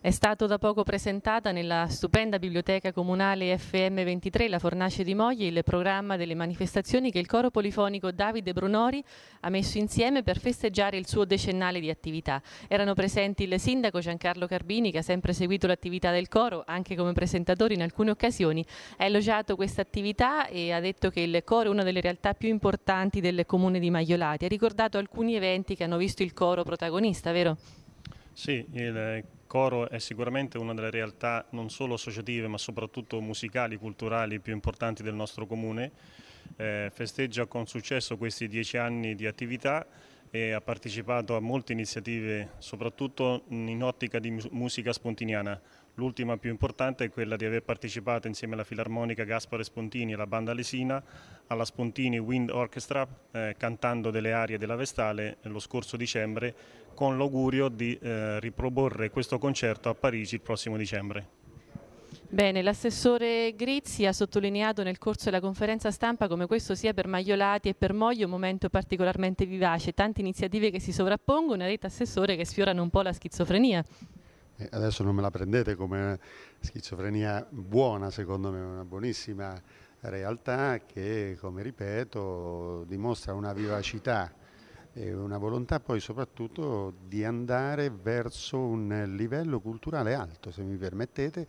È stato da poco presentata nella stupenda biblioteca comunale FM23 La Fornace di Moglie il programma delle manifestazioni che il coro polifonico Davide Brunori ha messo insieme per festeggiare il suo decennale di attività. Erano presenti il sindaco Giancarlo Carbini che ha sempre seguito l'attività del coro anche come presentatore in alcune occasioni, ha elogiato questa attività e ha detto che il coro è una delle realtà più importanti del comune di Maiolati. Ha ricordato alcuni eventi che hanno visto il coro protagonista, vero? Sì, il coro è sicuramente una delle realtà non solo associative ma soprattutto musicali, culturali più importanti del nostro comune. Eh, festeggia con successo questi dieci anni di attività e ha partecipato a molte iniziative, soprattutto in ottica di musica spontiniana. L'ultima più importante è quella di aver partecipato insieme alla Filarmonica Gaspare Spontini e alla Banda Lesina alla Spontini Wind Orchestra eh, cantando delle arie della Vestale lo scorso dicembre con l'augurio di eh, riproporre questo concerto a Parigi il prossimo dicembre. Bene, l'assessore Grizzi ha sottolineato nel corso della conferenza stampa come questo sia per Maiolati e per Moglio un momento particolarmente vivace, tante iniziative che si sovrappongono e ha detto assessore che sfiorano un po' la schizofrenia. Eh, adesso non me la prendete come schizofrenia buona, secondo me, una buonissima realtà che, come ripeto, dimostra una vivacità e una volontà poi soprattutto di andare verso un livello culturale alto, se mi permettete,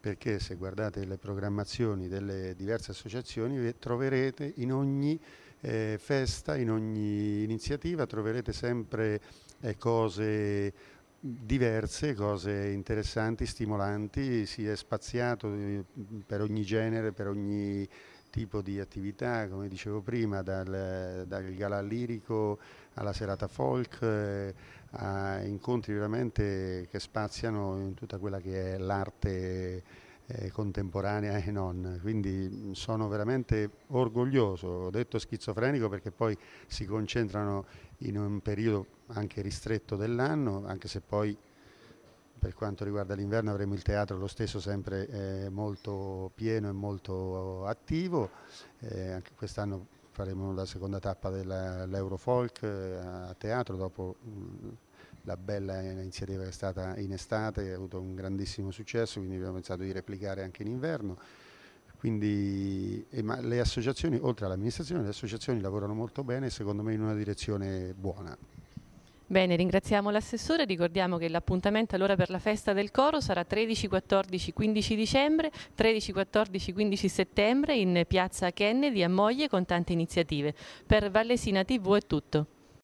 perché se guardate le programmazioni delle diverse associazioni troverete in ogni eh, festa, in ogni iniziativa, troverete sempre eh, cose diverse, cose interessanti, stimolanti, si è spaziato eh, per ogni genere, per ogni tipo di attività, come dicevo prima, dal, dal gala lirico alla serata folk, eh, a incontri veramente che spaziano in tutta quella che è l'arte eh, contemporanea e non. Quindi mm, sono veramente orgoglioso, ho detto schizofrenico perché poi si concentrano in un periodo anche ristretto dell'anno, anche se poi per quanto riguarda l'inverno avremo il teatro lo stesso sempre eh, molto pieno e molto attivo, eh, anche quest'anno faremo la seconda tappa dell'Eurofolk eh, a teatro dopo mh, mm, la bella iniziativa è stata in estate, ha avuto un grandissimo successo, quindi abbiamo pensato di replicare anche in inverno. Quindi, eh, ma le associazioni, oltre all'amministrazione, le associazioni lavorano molto bene, secondo me in una direzione buona. Bene, ringraziamo l'assessore, ricordiamo che l'appuntamento allora per la festa del coro sarà 13, 14, 15 dicembre, 13, 14, 15 settembre in piazza Kennedy a Moglie con tante iniziative. Per Vallesina TV è tutto.